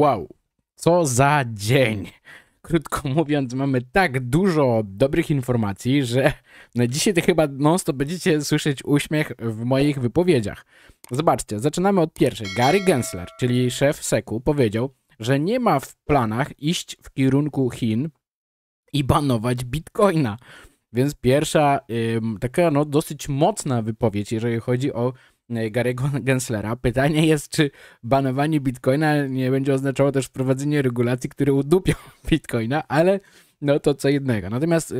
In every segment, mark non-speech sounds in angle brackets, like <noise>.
Wow, co za dzień! Krótko mówiąc, mamy tak dużo dobrych informacji, że na dzisiaj to chyba non-stop będziecie słyszeć uśmiech w moich wypowiedziach. Zobaczcie, zaczynamy od pierwszej. Gary Gensler, czyli szef SEKU, powiedział, że nie ma w planach iść w kierunku Chin i banować bitcoina. Więc pierwsza, yy, taka no, dosyć mocna wypowiedź, jeżeli chodzi o E, Garego <laughs> Genslera. Pytanie jest, czy banowanie bitcoina nie będzie oznaczało też wprowadzenie regulacji, które udupią <laughs> bitcoina, ale no to co jednego. Natomiast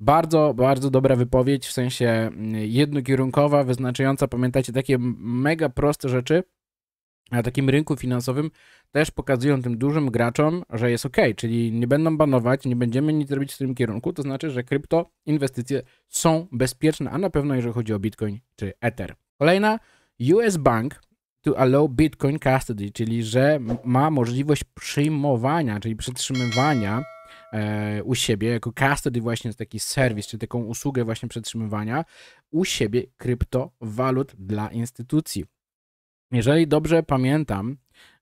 bardzo, bardzo dobra wypowiedź, w sensie mm, jednokierunkowa, wyznaczająca, pamiętacie, takie mega proste rzeczy, na takim rynku finansowym też pokazują tym dużym graczom, że jest ok, czyli nie będą banować, nie będziemy nic robić w tym kierunku, to znaczy, że krypto inwestycje są bezpieczne, a na pewno jeżeli chodzi o Bitcoin czy Ether. Kolejna, US Bank to allow Bitcoin custody, czyli że ma możliwość przyjmowania, czyli przetrzymywania e, u siebie, jako custody właśnie taki serwis, czy taką usługę właśnie przetrzymywania u siebie kryptowalut dla instytucji. Jeżeli dobrze pamiętam,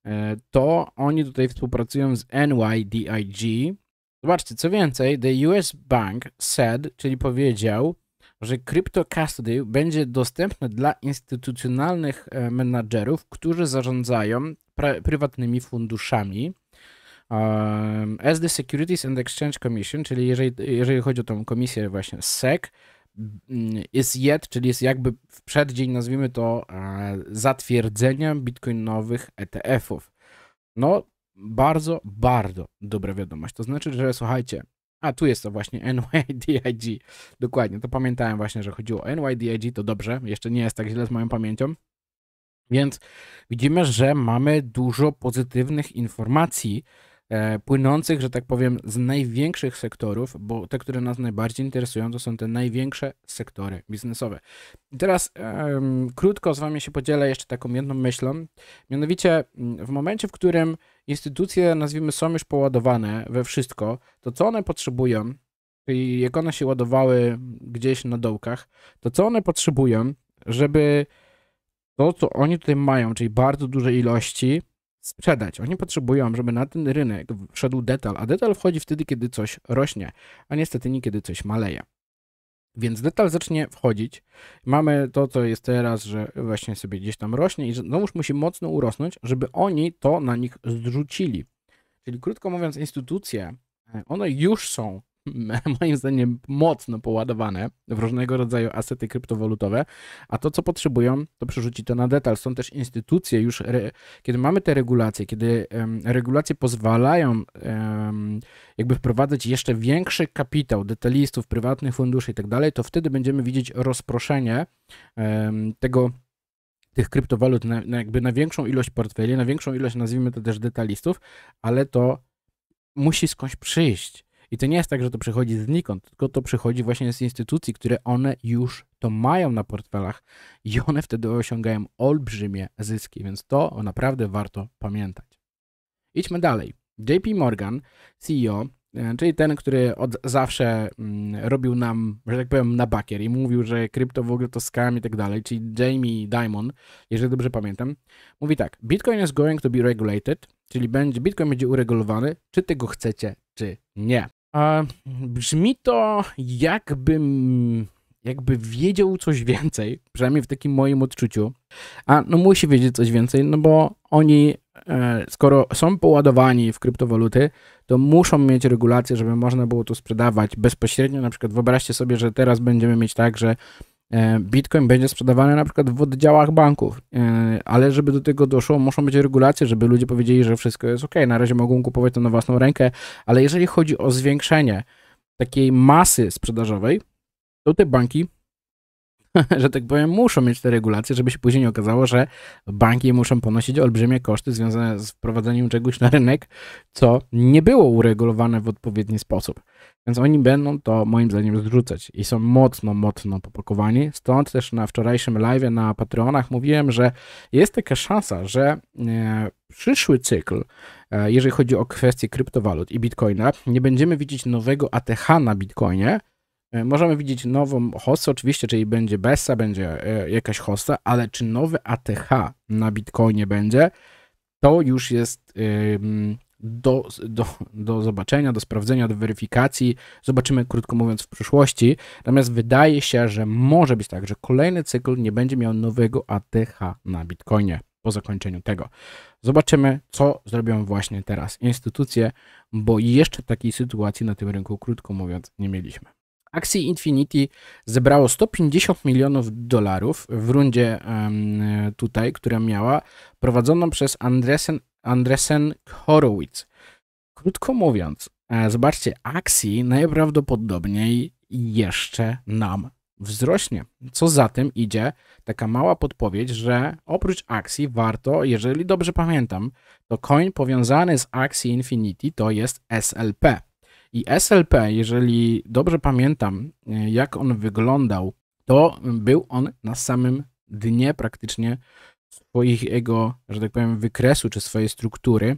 e, to oni tutaj współpracują z NYDIG. Zobaczcie, co więcej, the US Bank said, czyli powiedział, że Crypto Custody będzie dostępne dla instytucjonalnych e, menadżerów, którzy zarządzają prywatnymi funduszami. as the Securities and Exchange Commission, czyli jeżeli, jeżeli chodzi o tą komisję właśnie SEC, jest yet, czyli jest jakby w przeddzień, nazwijmy to, e, zatwierdzenia bitcoinowych ETF-ów. No, bardzo, bardzo dobra wiadomość. To znaczy, że słuchajcie, a tu jest to właśnie <laughs> NYDIG. Dokładnie, to pamiętałem właśnie, że chodziło o NYDIG, to dobrze, jeszcze nie jest tak źle z moją pamięcią. Więc widzimy, że mamy dużo pozytywnych informacji E, płynących, że tak powiem, z największych sektorów, bo te, które nas najbardziej interesują, to są te największe sektory biznesowe. teraz krótko z Wami się podzielę jeszcze taką jedną myślą, mianowicie mm, w momencie, w którym instytucje, nazwijmy, są już poładowane we wszystko, to co one potrzebują, czyli jak one się ładowały gdzieś na dołkach, to co one potrzebują, żeby to, co oni tutaj mają, czyli bardzo duże ilości, sprzedać. Oni potrzebują, żeby na ten rynek wszedł detal, a detal wchodzi wtedy, kiedy coś rośnie, a niestety nie kiedy coś maleje. Więc detal zacznie wchodzić. Mamy to, co jest teraz, że właśnie sobie gdzieś tam rośnie i znowuż musi mocno urosnąć, żeby oni to na nich zrzucili. Czyli krótko mówiąc, instytucje, e, one już są <laughs> moim zdaniem mocno poładowane w różnego rodzaju asety kryptowalutowe, a to co potrzebują, to przerzuci to na detal. Są też instytucje już, kiedy mamy te regulacje, kiedy regulacje pozwalają jakby wprowadzać jeszcze większy kapitał detalistów, prywatnych funduszy i tak dalej, to wtedy będziemy widzieć rozproszenie tego tych kryptowalut na, na, jakby na większą ilość portfeli, na większą ilość, nazwijmy to też detalistów, ale to musi skądś przyjść. I to nie jest tak, że to przychodzi znikąd, tylko to przychodzi właśnie z instytucji, które one już to mają na portfelach i one wtedy osiągają olbrzymie zyski, więc to naprawdę warto pamiętać. Idźmy dalej. JP Morgan, CEO, e, czyli ten, który od zawsze mm, robił nam, że tak powiem, na bakier i mówił, że krypto w ogóle to scam i tak dalej, czyli Jamie Dimon, jeżeli dobrze pamiętam, mówi tak, Bitcoin is going to be regulated, czyli będzie, Bitcoin będzie uregulowany, czy tego chcecie, czy nie. A brzmi to, jakbym jakby wiedział coś więcej, przynajmniej w takim moim odczuciu. A no musi wiedzieć coś więcej, no bo oni, e, skoro są poładowani w kryptowaluty, to muszą mieć regulacje, żeby można było to sprzedawać bezpośrednio. Na przykład wyobraźcie sobie, że teraz będziemy mieć tak, że E, Bitcoin będzie sprzedawany na przykład w oddziałach banków, e, ale żeby do tego doszło, muszą być regulacje, żeby ludzie powiedzieli, że wszystko jest ok. Na razie mogą kupować to na własną rękę, ale jeżeli chodzi o zwiększenie takiej masy sprzedażowej, to te banki <laughs> że tak powiem, muszą mieć te regulacje, żeby się później okazało, że banki muszą ponosić olbrzymie koszty związane z wprowadzeniem czegoś na rynek, co nie było uregulowane w odpowiedni sposób. Więc oni będą to moim zdaniem zrzucać i są mocno, mocno popakowani. Stąd też na wczorajszym live na Patreonach mówiłem, że jest taka szansa, że e, przyszły cykl, e, jeżeli chodzi o kwestie kryptowalut i bitcoina, nie będziemy widzieć nowego ATH na bitcoinie, E, możemy widzieć nową hostę, oczywiście, czyli będzie Bessa, będzie e, jakaś hosta, ale czy nowy ATH na Bitcoinie będzie, to już jest do, do, do zobaczenia, do sprawdzenia, do weryfikacji. Zobaczymy, krótko mówiąc, w przyszłości. Natomiast wydaje się, że może być tak, że kolejny cykl nie będzie miał nowego ATH na Bitcoinie po zakończeniu tego. Zobaczymy, co zrobią właśnie teraz instytucje, bo jeszcze takiej sytuacji na tym rynku, krótko mówiąc, nie mieliśmy. Akcji Infinity zebrało 150 milionów dolarów w rundzie tutaj, która miała, prowadzoną przez Andresen, Andresen Horowitz. Krótko mówiąc, e, zobaczcie, akcji najprawdopodobniej jeszcze nam wzrośnie. Co za tym idzie, taka mała podpowiedź, że oprócz akcji warto, jeżeli dobrze pamiętam, to coin powiązany z akcji Infinity to jest SLP. I SLP, jeżeli dobrze pamiętam, e, jak on wyglądał, to był on na samym dnie praktycznie swojego, że tak powiem, wykresu czy swojej struktury.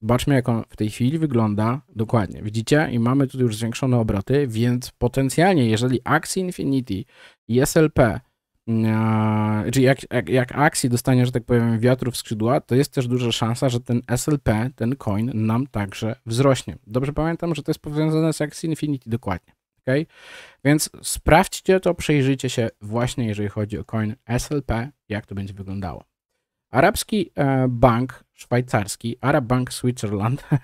Zobaczmy, jak on w tej chwili wygląda dokładnie. Widzicie? I mamy tutaj już zwiększone obroty, więc potencjalnie, jeżeli akcje Infinity i SLP czyli jak, jak, jak akcji dostanie, że tak powiem, wiatru w skrzydła, to jest też duża szansa, że ten SLP, ten coin nam także wzrośnie. Dobrze pamiętam, że to jest powiązane z akcji Infinity dokładnie. Okay? Więc sprawdźcie to, przejrzyjcie się właśnie, jeżeli chodzi o coin SLP, jak to będzie wyglądało. Arabski e, bank szwajcarski, Arab Bank Switzerland, <laughs> e,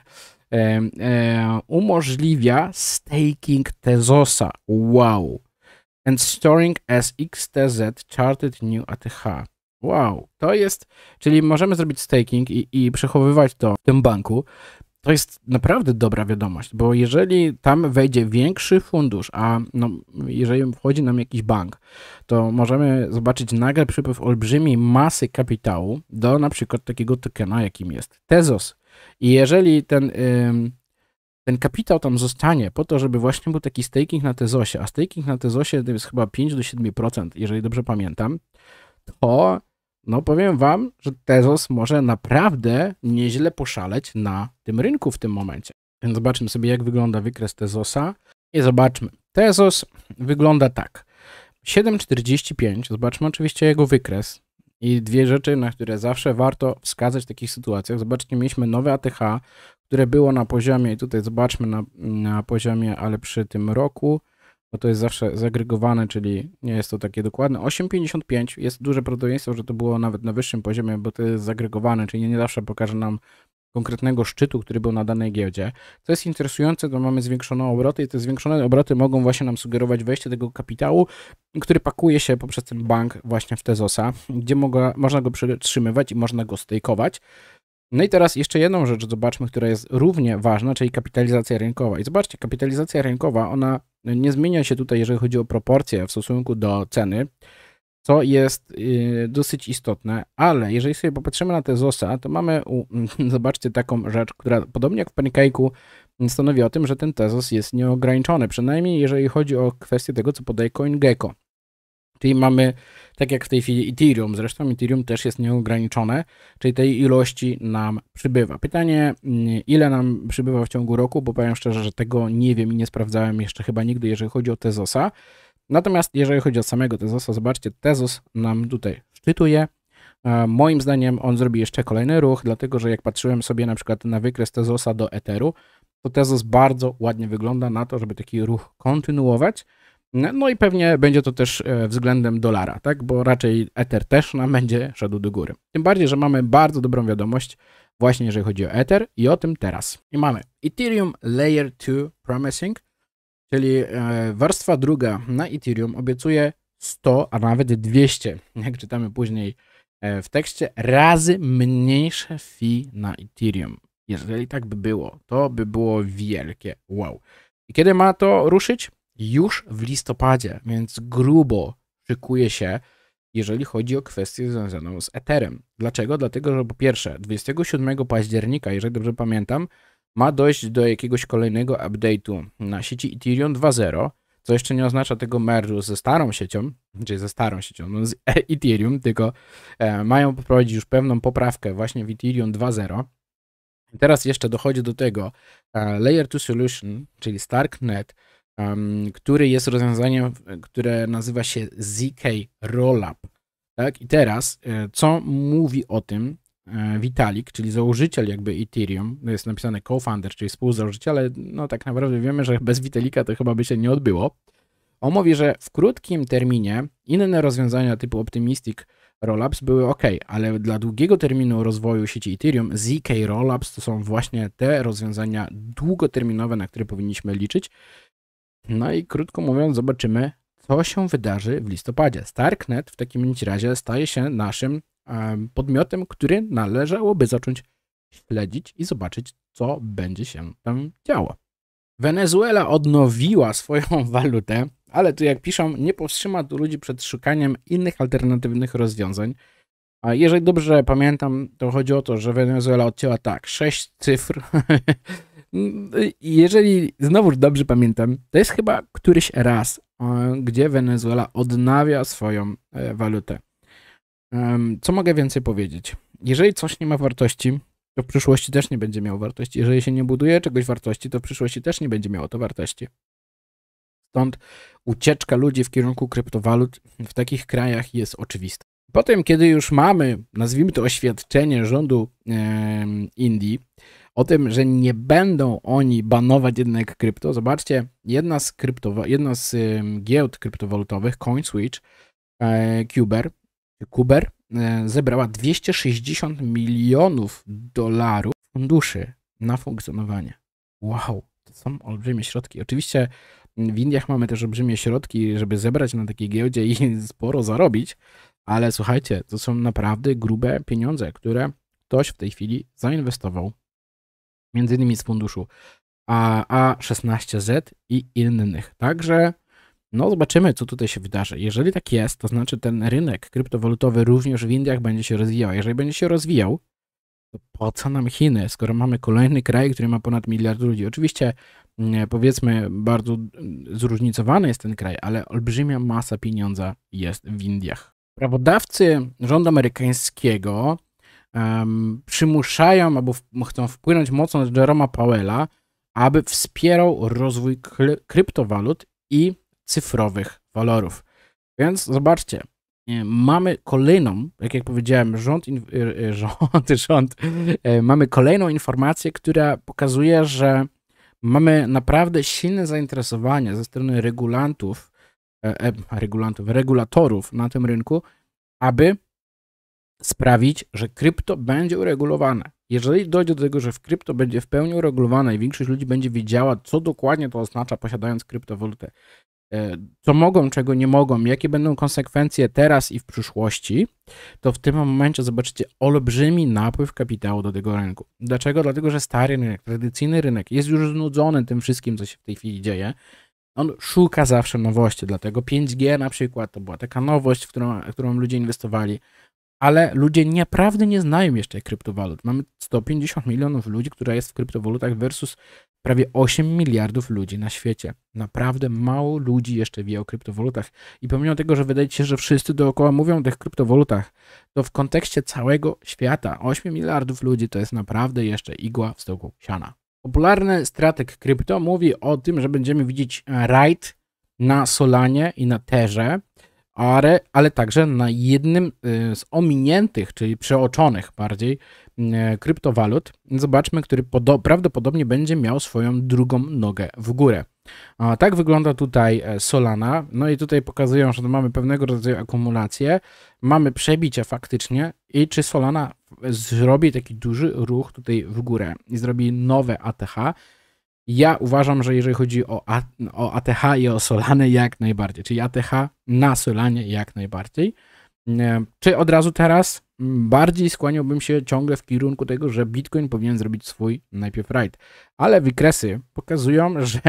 e, umożliwia staking Tezosa. Wow! and storing as XTZ charted new ATH. Wow, to jest, czyli możemy zrobić staking i, i przechowywać to w tym banku. To jest naprawdę dobra wiadomość, bo jeżeli tam wejdzie większy fundusz, a no, jeżeli wchodzi nam jakiś bank, to możemy zobaczyć nagle przypływ olbrzymiej masy kapitału do na przykład takiego tokena, jakim jest Tezos. I jeżeli ten ten kapitał tam zostanie po to, żeby właśnie był taki staking na Tezosie, a staking na Tezosie to jest chyba 5 do 7%, jeżeli dobrze pamiętam, to no powiem wam, że Tezos może naprawdę nieźle poszaleć na tym rynku w tym momencie. Więc zobaczmy sobie, jak wygląda wykres Tezosa i zobaczmy. Tezos wygląda tak. 7,45, zobaczmy oczywiście jego wykres i dwie rzeczy, na które zawsze warto wskazać w takich sytuacjach. Zobaczcie, mieliśmy nowe ATH, które było na poziomie, i tutaj zobaczmy na, na poziomie, ale przy tym roku, bo to jest zawsze zagregowane, czyli nie jest to takie dokładne. 8,55 jest duże prawdopodobieństwo, że to było nawet na wyższym poziomie, bo to jest zagregowane, czyli nie zawsze pokaże nam konkretnego szczytu, który był na danej giełdzie. Co jest interesujące, to mamy zwiększone obroty i te zwiększone obroty mogą właśnie nam sugerować wejście tego kapitału, który pakuje się poprzez ten bank właśnie w Tezosa, gdzie mogła, można go przetrzymywać i można go stejkować. No i teraz jeszcze jedną rzecz zobaczmy, która jest równie ważna, czyli kapitalizacja rynkowa. I zobaczcie, kapitalizacja rynkowa, ona nie zmienia się tutaj, jeżeli chodzi o proporcje w stosunku do ceny, co jest y, dosyć istotne, ale jeżeli sobie popatrzymy na te ZOSA, to mamy, u, <laughs> zobaczcie, taką rzecz, która podobnie jak w Pancake'u stanowi o tym, że ten tezos jest nieograniczony, przynajmniej jeżeli chodzi o kwestię tego, co podaje CoinGecko. Czyli mamy, tak jak w tej chwili Ethereum, zresztą Ethereum też jest nieograniczone, czyli tej ilości nam przybywa. Pytanie, mm, ile nam przybywa w ciągu roku, bo powiem szczerze, że tego nie wiem i nie sprawdzałem jeszcze chyba nigdy, jeżeli chodzi o Tezosa. Natomiast jeżeli chodzi o samego Tezosa, zobaczcie, Tezos nam tutaj szczytuje. E, moim zdaniem on zrobi jeszcze kolejny ruch, dlatego że jak patrzyłem sobie na przykład na wykres Tezosa do Etheru, to Tezos bardzo ładnie wygląda na to, żeby taki ruch kontynuować. No, no i pewnie będzie to też e, względem dolara, tak? Bo raczej Ether też nam będzie szedł do góry. Tym bardziej, że mamy bardzo dobrą wiadomość właśnie jeżeli chodzi o Ether i o tym teraz. I mamy Ethereum Layer 2 Promising, czyli e, warstwa druga na Ethereum obiecuje 100, a nawet 200, jak czytamy później e, w tekście, razy mniejsze fee na Ethereum. Jeżeli tak by było, to by było wielkie wow. I kiedy ma to ruszyć? już w listopadzie, więc grubo szykuje się, jeżeli chodzi o kwestię związaną z Etherem. Dlaczego? Dlatego, że po pierwsze, 27 października, jeżeli dobrze pamiętam, ma dojść do jakiegoś kolejnego update'u na sieci Ethereum 2.0, co jeszcze nie oznacza tego merge'u ze starą siecią, czyli ze starą siecią, no z <laughs> Ethereum, tylko e, mają poprowadzić już pewną poprawkę właśnie w Ethereum 2.0. Teraz jeszcze dochodzi do tego e, Layer 2 Solution, czyli Starknet, um, który jest rozwiązaniem, które nazywa się ZK Rollup. Tak? I teraz, e, co mówi o tym e, Vitalik, czyli założyciel jakby Ethereum, no jest napisane co-founder, czyli współzałożyciel, ale no tak naprawdę wiemy, że bez Vitalika to chyba by się nie odbyło. On mówi, że w krótkim terminie inne rozwiązania typu Optimistic Rollups były ok, ale dla długiego terminu rozwoju sieci Ethereum ZK Rollups to są właśnie te rozwiązania długoterminowe, na które powinniśmy liczyć no i krótko mówiąc, zobaczymy, co się wydarzy w listopadzie. Starknet w takim razie staje się naszym podmiotem, który należałoby zacząć śledzić i zobaczyć, co będzie się tam działo. Wenezuela odnowiła swoją <laughs> walutę, ale tu jak piszą, nie powstrzyma tu ludzi przed szukaniem innych alternatywnych rozwiązań. A jeżeli dobrze pamiętam, to chodzi o to, że Wenezuela odcięła tak, 6 cyfr <laughs> jeżeli znowu dobrze pamiętam, to jest chyba któryś raz, e, gdzie Wenezuela odnawia swoją e, walutę. Co mogę więcej powiedzieć? Jeżeli coś nie ma wartości, to w przyszłości też nie będzie miało wartości. Jeżeli się nie buduje czegoś wartości, to w przyszłości też nie będzie miało to wartości. Stąd ucieczka ludzi w kierunku kryptowalut w takich krajach jest oczywista. Potem, kiedy już mamy, nazwijmy to oświadczenie rządu e, Indii, o tym, że nie będą oni banować jednak krypto. Zobaczcie, jedna z, kryptowa- jedna z y, giełd kryptowalutowych, CoinSwitch, e, Kuber, Kuber, e, zebrała 260 milionów dolarów funduszy na funkcjonowanie. Wow, to są olbrzymie środki. Oczywiście w Indiach mamy też olbrzymie środki, żeby zebrać na takiej giełdzie i <laughs> sporo zarobić, ale słuchajcie, to są naprawdę grube pieniądze, które ktoś w tej chwili zainwestował między innymi z funduszu a 16 z i innych. Także no zobaczymy, co tutaj się wydarzy. Jeżeli tak jest, to znaczy ten rynek kryptowalutowy również w Indiach będzie się rozwijał. Jeżeli będzie się rozwijał, to po co nam Chiny, skoro mamy kolejny kraj, który ma ponad miliard ludzi? Oczywiście mm, powiedzmy bardzo zróżnicowany jest ten kraj, ale olbrzymia masa pieniądza jest w Indiach. Prawodawcy rządu amerykańskiego um, przymuszają albo chcą wpłynąć mocno na Jeroma Powella, aby wspierał rozwój kryptowalut i cyfrowych walorów. Więc zobaczcie, e, mamy kolejną, jak jak powiedziałem, rząd, e, e, <laughs> rząd, rząd, mamy kolejną informację, która pokazuje, że mamy naprawdę silne zainteresowanie ze strony regulantów, regulantów, regulatorów na tym rynku, aby sprawić, że krypto będzie uregulowane. Jeżeli dojdzie do tego, że w krypto będzie w pełni uregulowane i większość ludzi będzie wiedziała, co dokładnie to oznacza posiadając kryptowalutę, e, co mogą, czego nie mogą, jakie będą konsekwencje teraz i w przyszłości, to w tym momencie zobaczycie olbrzymi napływ kapitału do tego rynku. Dlaczego? Dlatego, że stary rynek, tradycyjny rynek jest już znudzony tym wszystkim, co się w tej chwili dzieje. On szuka zawsze nowości, dlatego 5G na przykład to była taka nowość, w którą, w którą ludzie inwestowali ale ludzie naprawdę nie znają jeszcze kryptowalut. Mamy 150 milionów ludzi, która jest w kryptowalutach versus prawie 8 miliardów ludzi na świecie. Naprawdę mało ludzi jeszcze wie o kryptowalutach. I pomimo tego, że wydaje się, że wszyscy dookoła mówią o tych kryptowalutach, to w kontekście całego świata 8 miliardów ludzi to jest naprawdę jeszcze igła w stoku siana. Popularny strateg krypto mówi o tym, że będziemy widzieć rajd na Solanie i na Terze ale, ale także na jednym y, z ominiętych, czyli przeoczonych bardziej y, kryptowalut. Zobaczmy, który prawdopodobnie będzie miał swoją drugą nogę w górę. A tak wygląda tutaj e, Solana. No i tutaj pokazują, że mamy pewnego rodzaju akumulację, mamy przebicie faktycznie i czy Solana e, zrobi taki duży ruch tutaj w górę i zrobi nowe ATH, ja uważam, że jeżeli chodzi o, A, o ATH i o Solanę, jak najbardziej. Czyli ATH na Solanie, jak najbardziej. E, czy od razu teraz? Bardziej skłaniałbym się ciągle w kierunku tego, że Bitcoin powinien zrobić swój najpierw ride. Ale wykresy pokazują, <laughs> że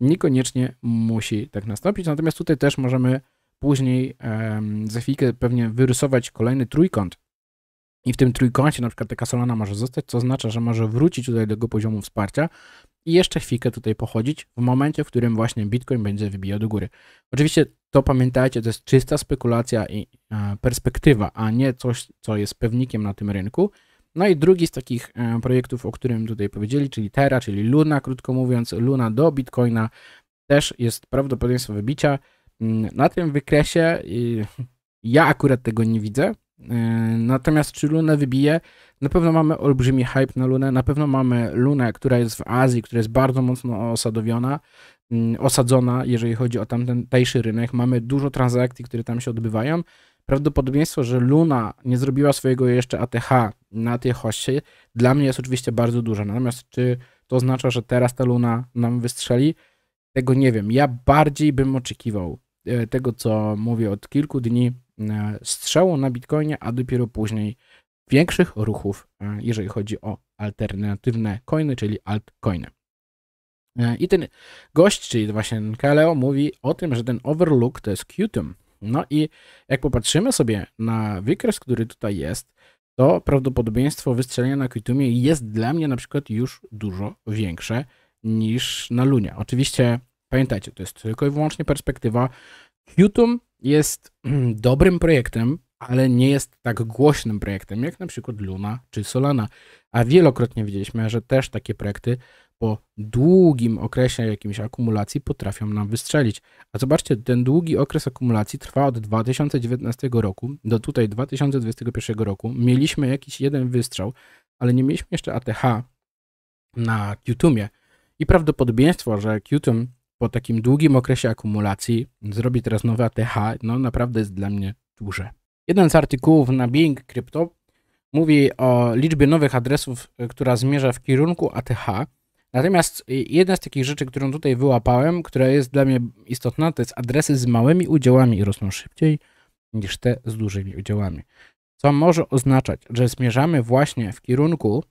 niekoniecznie musi tak nastąpić. Natomiast tutaj też możemy później um, za chwilkę pewnie wyrysować kolejny trójkąt i w tym trójkącie na przykład taka Solana może zostać, co oznacza, że może wrócić tutaj do tego poziomu wsparcia i jeszcze chwilkę tutaj pochodzić w momencie, w którym właśnie Bitcoin będzie wybijał do góry. Oczywiście to pamiętajcie, to jest czysta spekulacja i e, perspektywa, a nie coś, co jest pewnikiem na tym rynku. No i drugi z takich e, projektów, o którym tutaj powiedzieli, czyli Terra, czyli Luna, krótko mówiąc, Luna do Bitcoina też jest prawdopodobieństwo wybicia. Mm, na tym wykresie ja akurat tego nie widzę, Yy, natomiast czy Lunę wybije? Na pewno mamy olbrzymi hype na Lunę, na pewno mamy Lunę, która jest w Azji, która jest bardzo mocno osadowiona, yy, osadzona, jeżeli chodzi o tajszy rynek. Mamy dużo transakcji, które tam się odbywają. Prawdopodobieństwo, że Luna nie zrobiła swojego jeszcze ATH na tej hoście, dla mnie jest oczywiście bardzo duże. Natomiast czy to oznacza, że teraz ta Luna nam wystrzeli? Tego nie wiem. Ja bardziej bym oczekiwał e, tego, co mówię od kilku dni, E, strzału na Bitcoinie, a dopiero później większych ruchów, e, jeżeli chodzi o alternatywne coiny, czyli altcoiny. E, I ten gość, czyli właśnie Kaleo, mówi o tym, że ten overlook to jest Qtum. No i jak popatrzymy sobie na wykres, który tutaj jest, to prawdopodobieństwo wystrzelenia na Qtumie jest dla mnie na przykład już dużo większe niż na Lunie. Oczywiście pamiętajcie, to jest tylko i wyłącznie perspektywa. Qtum jest mm, dobrym projektem, ale nie jest tak głośnym projektem jak na przykład Luna czy Solana. A wielokrotnie widzieliśmy, że też takie projekty po długim okresie jakimś akumulacji potrafią nam wystrzelić. A zobaczcie, ten długi okres akumulacji trwa od 2019 roku do tutaj 2021 roku. Mieliśmy jakiś jeden wystrzał, ale nie mieliśmy jeszcze ATH na Qtumie. I prawdopodobieństwo, że Qtum po takim długim okresie akumulacji zrobi teraz nowe ATH, no naprawdę jest dla mnie duże. Jeden z artykułów na Bing Crypto mówi o liczbie nowych adresów, y, która zmierza w kierunku ATH. Natomiast y, jedna z takich rzeczy, którą tutaj wyłapałem, która jest dla mnie istotna, to jest adresy z małymi udziałami rosną szybciej niż te z dużymi udziałami. Co może oznaczać, że zmierzamy właśnie w kierunku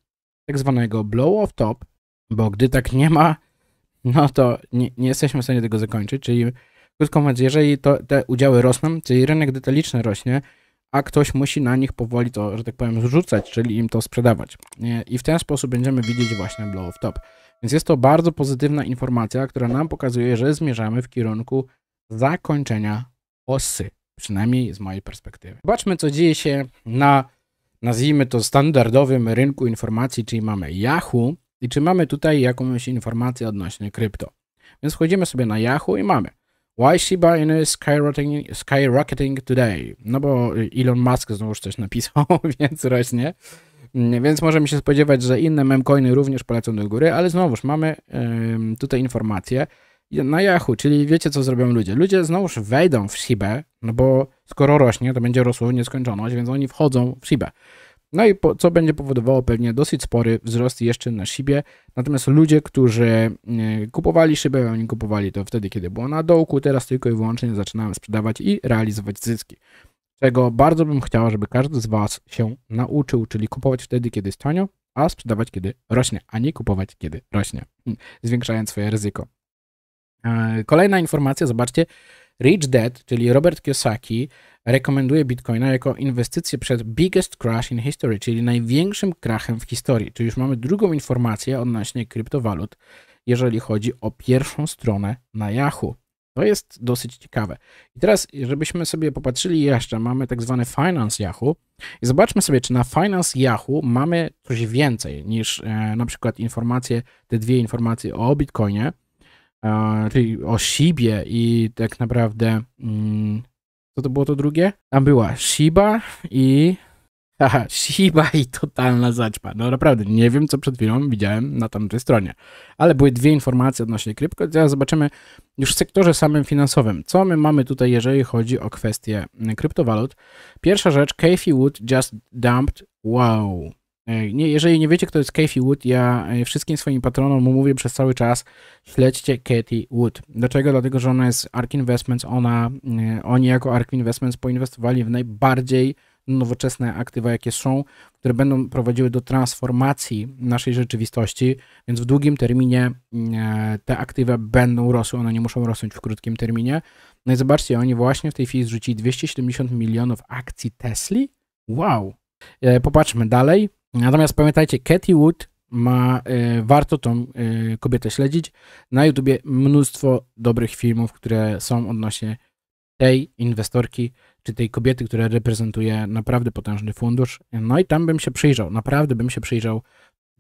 tak zwanego blow of top, bo gdy tak nie ma, no to nie, nie, jesteśmy w stanie tego zakończyć. Czyli krótko mówiąc, jeżeli to, te udziały rosną, czyli rynek detaliczny rośnie, a ktoś musi na nich powoli to, że tak powiem, zrzucać, czyli im to sprzedawać. I w ten sposób będziemy widzieć właśnie blow of top. Więc jest to bardzo pozytywna informacja, która nam pokazuje, że zmierzamy w kierunku zakończenia osy, przynajmniej z mojej perspektywy. Zobaczmy, co dzieje się na, nazwijmy to, standardowym rynku informacji, czyli mamy Yahoo, i czy mamy tutaj jakąś informację odnośnie krypto? Więc wchodzimy sobie na Yahoo i mamy Why Shiba Inu skyrocketing, skyrocketing today? No bo Elon Musk znowu coś napisał, <laughs> więc rośnie. Więc możemy się spodziewać, że inne memcoiny również polecą do góry, ale znowuż mamy tutaj informację na Yahoo, czyli wiecie co zrobią ludzie. Ludzie znowuż wejdą w Shibę, no bo skoro rośnie, to będzie rosło w nieskończoność, więc oni wchodzą w Shibę. No i po, co będzie powodowało pewnie dosyć spory wzrost jeszcze na szybie. Natomiast ludzie, którzy e, kupowali szybę, oni kupowali to wtedy, kiedy było na dołku, teraz tylko i wyłącznie zaczynamy sprzedawać i realizować zyski. Czego bardzo bym chciał, żeby każdy z Was się nauczył, czyli kupować wtedy, kiedy jest tanio, a sprzedawać, kiedy rośnie, a nie kupować, kiedy rośnie, hmm, zwiększając swoje ryzyko. E, kolejna informacja, zobaczcie, Rich Dad, czyli Robert Kiyosaki, rekomenduje Bitcoina jako inwestycję przed biggest crash in history, czyli największym krachem w historii. Czyli już mamy drugą informację odnośnie kryptowalut, jeżeli chodzi o pierwszą stronę na Yahoo. To jest dosyć ciekawe. I teraz, żebyśmy sobie popatrzyli jeszcze, mamy tak zwany Finance Yahoo i zobaczmy sobie, czy na Finance Yahoo mamy coś więcej niż e, na przykład informacje, te dwie informacje o Bitcoinie, e, czyli o Sibie i tak naprawdę mm, co to było to drugie? Tam była Shiba i... <laughs> Shiba i totalna zaćpa. No naprawdę, nie wiem co przed chwilą widziałem na tamtej stronie. Ale były dwie informacje odnośnie krypto. Teraz zobaczymy już w sektorze samym finansowym. Co my mamy tutaj, jeżeli chodzi o kwestię kryptowalut? Pierwsza rzecz, Kathy Wood just dumped, wow, nie, jeżeli nie wiecie, kto jest Kathy Wood, ja e, wszystkim swoim patronom mówię przez cały czas, śledźcie Katie Wood. Dlaczego? Dlatego, że ona jest ARK Investments, ona, e, oni jako ARK Investments poinwestowali w najbardziej nowoczesne aktywa, jakie są, które będą prowadziły do transformacji naszej rzeczywistości, więc w długim terminie e, te aktywa będą rosły, one nie muszą rosnąć w krótkim terminie. No i zobaczcie, oni właśnie w tej chwili zrzucili 270 milionów akcji Tesla. Wow! Popatrzmy dalej. Natomiast pamiętajcie, Katie Wood ma, e, warto tą e, kobietę śledzić. Na YouTubie mnóstwo dobrych filmów, które są odnośnie tej inwestorki, czy tej kobiety, która reprezentuje naprawdę potężny fundusz. No i tam bym się przyjrzał, naprawdę bym się przyjrzał,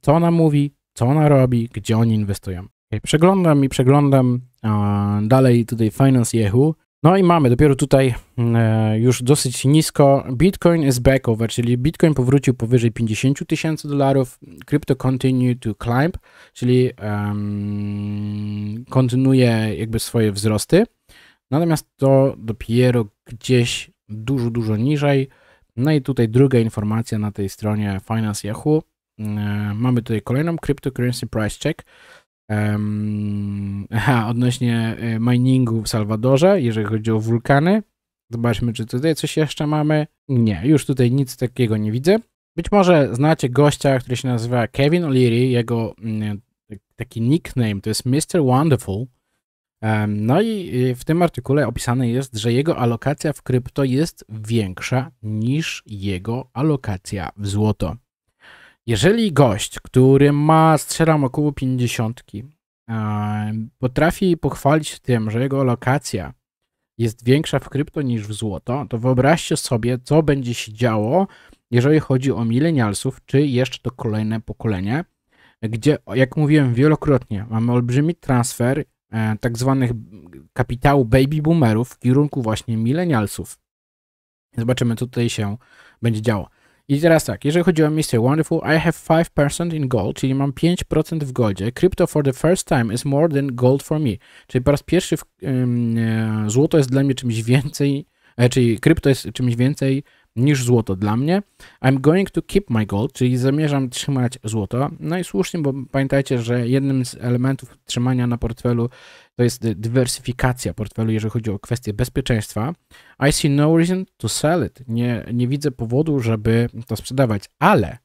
co ona mówi, co ona robi, gdzie oni inwestują. Przeglądam i przeglądam dalej tutaj Finance Yahoo no i mamy dopiero tutaj mm, e, już dosyć nisko. Bitcoin is back over, czyli Bitcoin powrócił powyżej 50 tysięcy dolarów. Crypto continue to climb, czyli um, kontynuuje jakby swoje wzrosty. Natomiast to dopiero gdzieś dużo, dużo niżej. No i tutaj druga informacja na tej stronie Finance Yahoo. Mm, e, mamy tutaj kolejną cryptocurrency price check. Um, aha, odnośnie y, miningu w Salwadorze, jeżeli chodzi o wulkany. Zobaczmy, czy tutaj coś jeszcze mamy. Nie, już tutaj nic takiego nie widzę. Być może znacie gościa, który się nazywa Kevin O'Leary. Jego mm, y, tak, taki nickname to jest Mr. Wonderful. Um, no i y, w tym artykule opisane jest, że jego alokacja w krypto jest większa niż jego alokacja w złoto. Jeżeli gość, który ma, strzelam około 50, potrafi pochwalić tym, że jego lokacja jest większa w krypto niż w złoto, to wyobraźcie sobie, co będzie się działo, jeżeli chodzi o milenialsów, czy jeszcze to kolejne pokolenie, gdzie, jak mówiłem wielokrotnie, mamy olbrzymi transfer e, tak zwanych kapitału baby boomerów w kierunku właśnie milenialsów. Zobaczymy, co tutaj się będzie działo. I teraz tak, jeżeli chodzi o Mr. Wonderful, I have 5% in gold, czyli mam 5% w goldzie. Crypto for the first time is more than gold for me. Czyli po raz pierwszy w, um, złoto jest dla mnie czymś więcej, e, czyli krypto jest czymś więcej niż złoto dla mnie. I'm going to keep my gold, czyli zamierzam trzymać złoto. No i słusznie, bo pamiętajcie, że jednym z elementów trzymania na portfelu to jest dywersyfikacja portfelu, jeżeli chodzi o kwestie bezpieczeństwa. I see no reason to sell it. Nie, nie widzę powodu, żeby to sprzedawać, ale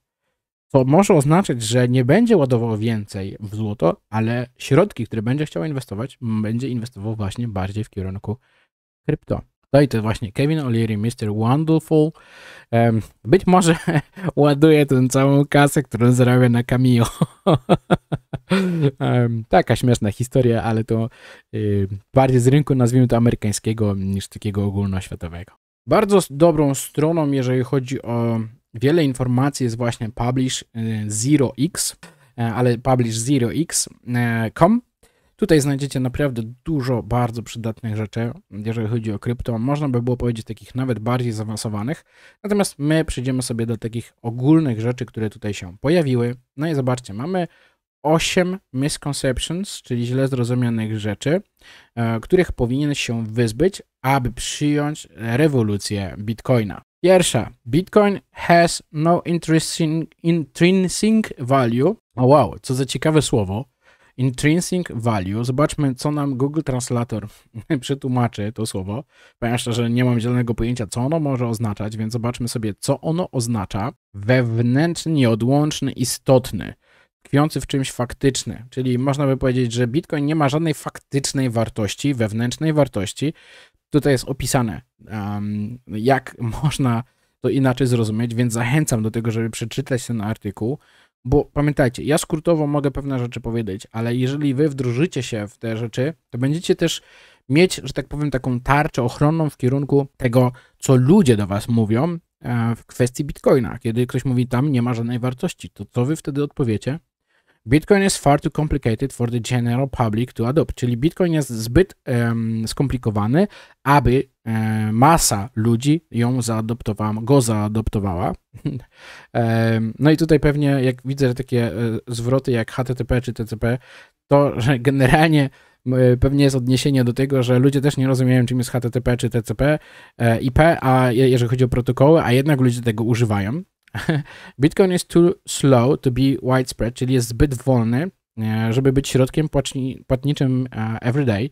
to może oznaczać, że nie będzie ładował więcej w złoto, ale środki, które będzie chciał inwestować, będzie inwestował właśnie bardziej w kierunku krypto. Tutaj to właśnie Kevin O'Leary, Mr. Wonderful. Być może <laughs> ładuje tę całą kasę, którą zarabia na Cameo. <laughs> Taka śmieszna historia, ale to bardziej z rynku, nazwijmy to amerykańskiego, niż takiego ogólnoświatowego. Bardzo dobrą stroną, jeżeli chodzi o wiele informacji, jest właśnie Publish 0x, e, e, ale Publish 0x.com Tutaj znajdziecie naprawdę dużo bardzo przydatnych rzeczy, jeżeli chodzi o krypto. Można by było powiedzieć takich nawet bardziej zaawansowanych. Natomiast my przejdziemy sobie do takich ogólnych rzeczy, które tutaj się pojawiły. No i zobaczcie, mamy 8 misconceptions, czyli źle zrozumianych rzeczy, e, których powinien się wyzbyć, aby przyjąć rewolucję Bitcoina. Pierwsza. Bitcoin has no intrinsic, value. O wow, co za ciekawe słowo. Intrinsic value. Zobaczmy, co nam Google Translator <laughs> przetłumaczy to słowo, ponieważ że nie mam zielonego pojęcia, co ono może oznaczać, więc zobaczmy sobie, co ono oznacza. Wewnętrzny, nieodłączny, istotny tkwiący w czymś faktyczny. Czyli można by powiedzieć, że Bitcoin nie ma żadnej faktycznej wartości, wewnętrznej wartości. Tutaj jest opisane, um, jak <laughs> można to inaczej zrozumieć, więc zachęcam do tego, żeby przeczytać ten artykuł. Bo pamiętajcie, ja skrótowo mogę pewne rzeczy powiedzieć, ale jeżeli wy wdrożycie się w te rzeczy, to będziecie też mieć, że tak powiem, taką tarczę ochronną w kierunku tego, co ludzie do was mówią e, w kwestii bitcoina. Kiedy ktoś mówi, tam nie ma żadnej wartości, to co wy wtedy odpowiecie? Bitcoin is far too complicated for the general public to adopt, czyli Bitcoin jest zbyt um, skomplikowany, aby um, masa ludzi ją zaadoptowała, go zaadoptowała. um, <laughs> no i tutaj pewnie, jak widzę takie e, zwroty jak HTTP czy TCP, to że generalnie pewnie jest odniesienie do tego, że ludzie też nie rozumieją, czym jest HTTP czy TCP, e, IP, a jeżeli chodzi o protokoły, a jednak ludzie tego używają. <laughs> Bitcoin is too slow to be widespread, czyli jest zbyt wolny, e, żeby być środkiem płatniczym e, everyday.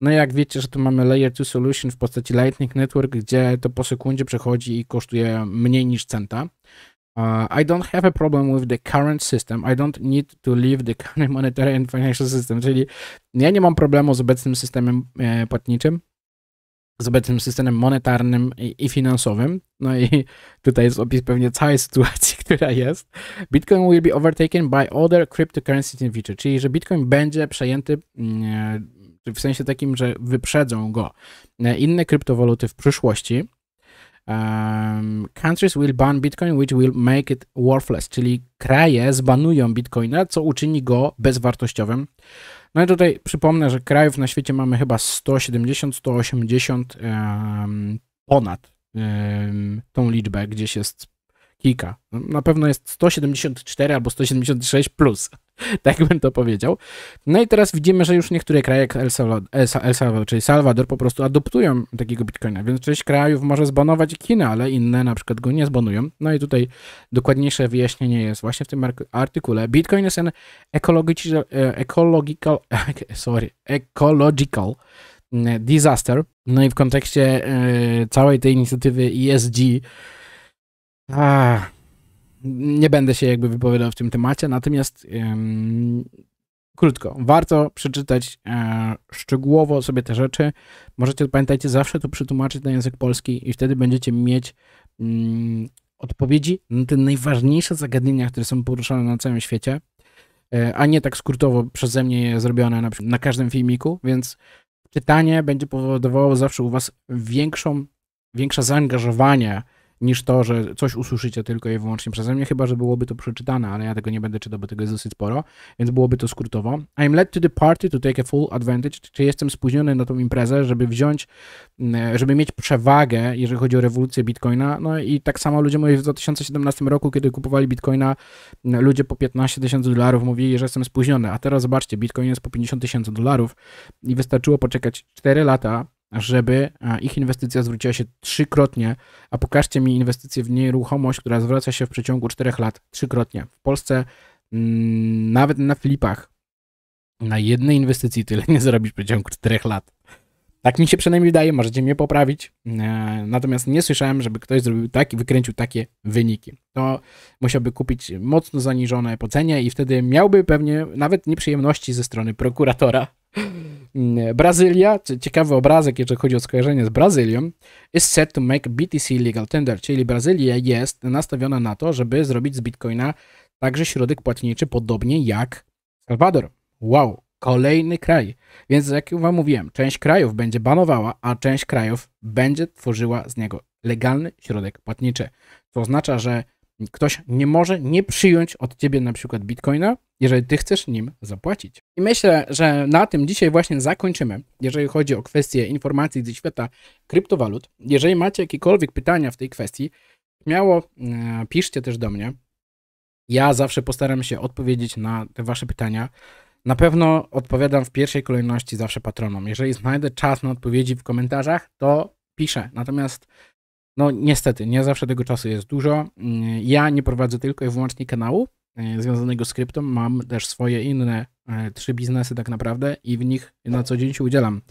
No jak wiecie, że tu mamy Layer 2 Solution w postaci Lightning Network, gdzie to po sekundzie przechodzi i kosztuje mniej niż centa. Uh, I don't have a problem with the current system. I don't need to leave the current monetary and financial system. Czyli ja nie mam problemu z obecnym systemem e, płatniczym z obecnym systemem monetarnym i, finansowym. No i <laughs> tutaj jest opis pewnie całej sytuacji, <laughs> która jest. Bitcoin will be overtaken by other cryptocurrencies in future, czyli że Bitcoin będzie przejęty mm, e, w sensie takim, że wyprzedzą go e, inne kryptowaluty w przyszłości. Um, countries will ban Bitcoin, which will make it worthless, czyli kraje zbanują Bitcoina, co uczyni go bezwartościowym. No i tutaj przypomnę, że krajów na świecie mamy chyba 170, 180 ponad tą liczbę, gdzieś jest kilka. Na pewno jest 174 albo 176 plus, <laughs> tak bym to powiedział. No i teraz widzimy, że już niektóre kraje jak El Salvador, El Salvador czyli po prostu adoptują takiego bitcoina, więc część krajów może zbanować Chinę, ale inne na przykład go nie zbanują. No i tutaj dokładniejsze wyjaśnienie jest właśnie w tym artykule. Bitcoin jest an ecological, e, ecological <laughs> sorry, ecological mm, disaster. No i w kontekście e, całej tej inicjatywy ESG a, nie będę się jakby wypowiadał w tym temacie, natomiast ym, krótko, warto przeczytać y, szczegółowo sobie te rzeczy. Możecie, pamiętajcie, zawsze to przetłumaczyć na język polski i wtedy będziecie mieć mm, odpowiedzi na te najważniejsze zagadnienia, które są poruszane na całym świecie, y, a nie tak skrótowo przeze mnie zrobione na, na każdym filmiku, więc czytanie będzie powodowało zawsze u Was większą, większe zaangażowanie niż to, że coś usłyszycie tylko i wyłącznie przeze mnie, chyba że byłoby to przeczytane, ale ja tego nie będę czytał, bo tego jest dosyć sporo, więc byłoby to skrótowo. I'm led to the party to take a full advantage, czy jestem spóźniony na tą imprezę, żeby wziąć, mm, e, żeby mieć przewagę, jeżeli chodzi o rewolucję Bitcoina. No i tak samo ludzie mówili w 2017 roku, kiedy kupowali Bitcoina, mm, ludzie po 15 tysięcy dolarów mówili, że jestem spóźniony, a teraz zobaczcie, Bitcoin jest po 50 tysięcy dolarów i wystarczyło poczekać 4 lata, żeby ich inwestycja zwróciła się trzykrotnie, a pokażcie mi inwestycję w nieruchomość, która zwraca się w przeciągu czterech lat trzykrotnie. W Polsce mm, nawet na flipach na jednej inwestycji tyle nie zarobić w przeciągu czterech lat. Tak mi się przynajmniej wydaje, możecie mnie poprawić. E, natomiast nie słyszałem, żeby ktoś zrobił tak i wykręcił takie wyniki. To musiałby kupić mocno zaniżone po cenie i wtedy miałby pewnie nawet nieprzyjemności ze strony prokuratora. Mm, e, Brazylia, ciekawy obrazek, jeżeli chodzi o skojarzenie z Brazylią, is set to make BTC legal tender, czyli Brazylia jest nastawiona na to, żeby zrobić z Bitcoina także środek płatniczy, podobnie jak Salwador. Wow, kolejny kraj. Więc jak Wam mówiłem, część krajów będzie banowała, a część krajów będzie tworzyła z niego legalny środek płatniczy. To oznacza, że Ktoś nie może nie przyjąć od ciebie na przykład bitcoina, jeżeli ty chcesz nim zapłacić. I myślę, że na tym dzisiaj właśnie zakończymy, jeżeli chodzi o kwestie informacji ze świata kryptowalut. Jeżeli macie jakiekolwiek pytania w tej kwestii, śmiało e, piszcie też do mnie. Ja zawsze postaram się odpowiedzieć na te wasze pytania. Na pewno odpowiadam w pierwszej kolejności zawsze patronom. Jeżeli znajdę czas na odpowiedzi w komentarzach, to piszę. Natomiast no niestety, nie zawsze tego czasu jest dużo. Mm, ja nie prowadzę tylko i wyłącznie kanału e, związanego z kryptą. Mam też swoje inne e, trzy biznesy tak naprawdę i w nich na co dzień się udzielam.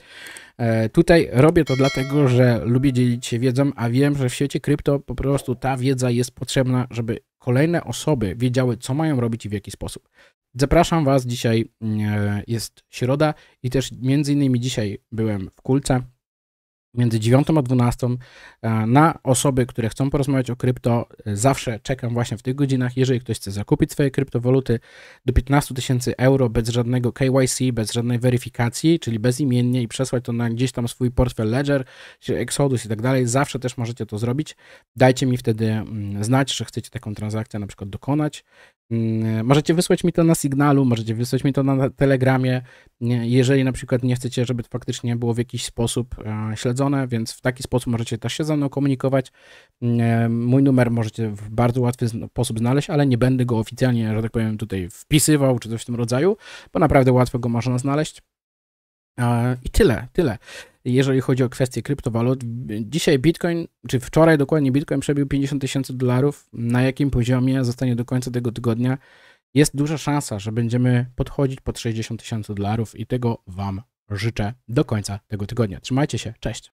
E, tutaj robię to dlatego, że lubię dzielić się wiedzą, a wiem, że w świecie krypto po prostu ta wiedza jest potrzebna, żeby kolejne osoby wiedziały, co mają robić i w jaki sposób. Zapraszam Was, dzisiaj mm, jest środa i też między innymi dzisiaj byłem w Kulce, między 9 a 12 e, na osoby, które chcą porozmawiać o krypto. E, zawsze czekam właśnie w tych godzinach. Jeżeli ktoś chce zakupić swoje kryptowaluty do 15 tysięcy euro bez żadnego KYC, bez żadnej weryfikacji, czyli bezimiennie i przesłać to na gdzieś tam swój portfel Ledger, Exodus i tak dalej, zawsze też możecie to zrobić. Dajcie mi wtedy mm, znać, że chcecie taką transakcję na przykład dokonać. Mm, e, możecie wysłać mi to na sygnalu, możecie wysłać mi to na telegramie, jeżeli na przykład nie chcecie, żeby to faktycznie było w jakiś sposób e, śledzone, więc w taki sposób możecie też się ze mną komunikować. Mm, e, mój numer możecie w bardzo łatwy sposób znaleźć, ale nie będę go oficjalnie, że tak powiem, tutaj wpisywał czy coś w tym rodzaju, bo naprawdę łatwo go można znaleźć. I tyle, tyle jeżeli chodzi o kwestię kryptowalut. Dzisiaj Bitcoin, czy wczoraj dokładnie Bitcoin przebił 50 tysięcy dolarów. Na jakim poziomie zostanie do końca tego tygodnia? Jest duża szansa, że będziemy podchodzić pod 60 tysięcy dolarów i tego Wam życzę do końca tego tygodnia. Trzymajcie się, cześć.